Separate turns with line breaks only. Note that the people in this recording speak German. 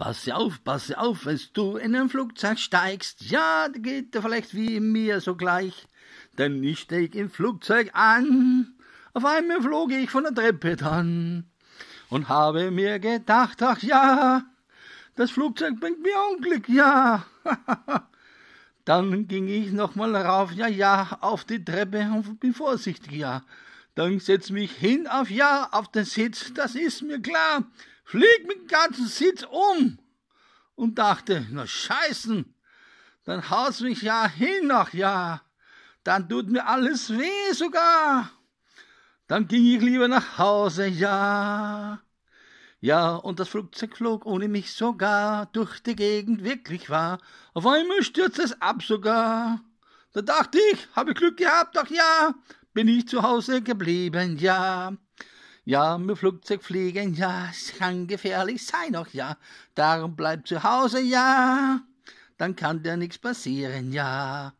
Pass auf, pass auf, wenn du in ein Flugzeug steigst. Ja, geht dir vielleicht wie mir sogleich. Denn ich steig im Flugzeug an. Auf einmal flog ich von der Treppe dann und habe mir gedacht, ach ja, das Flugzeug bringt mir Unglück, ja. dann ging ich nochmal rauf, ja, ja, auf die Treppe und bin vorsichtig, ja. Dann setz mich hin auf ja, auf den Sitz, das ist mir klar flieg mit dem ganzen Sitz um und dachte, na scheißen, dann haus mich ja hin nach ja, dann tut mir alles weh sogar. Dann ging ich lieber nach Hause, ja. Ja, und das Flugzeug flog ohne mich sogar durch die Gegend wirklich wahr. Auf einmal stürzte es ab sogar. Da dachte ich, habe ich Glück gehabt, doch ja, bin ich zu Hause geblieben, ja. Ja, mit Flugzeug fliegen, ja, es kann gefährlich sein, auch ja. Darum bleib zu Hause, ja. Dann kann dir nichts passieren, ja.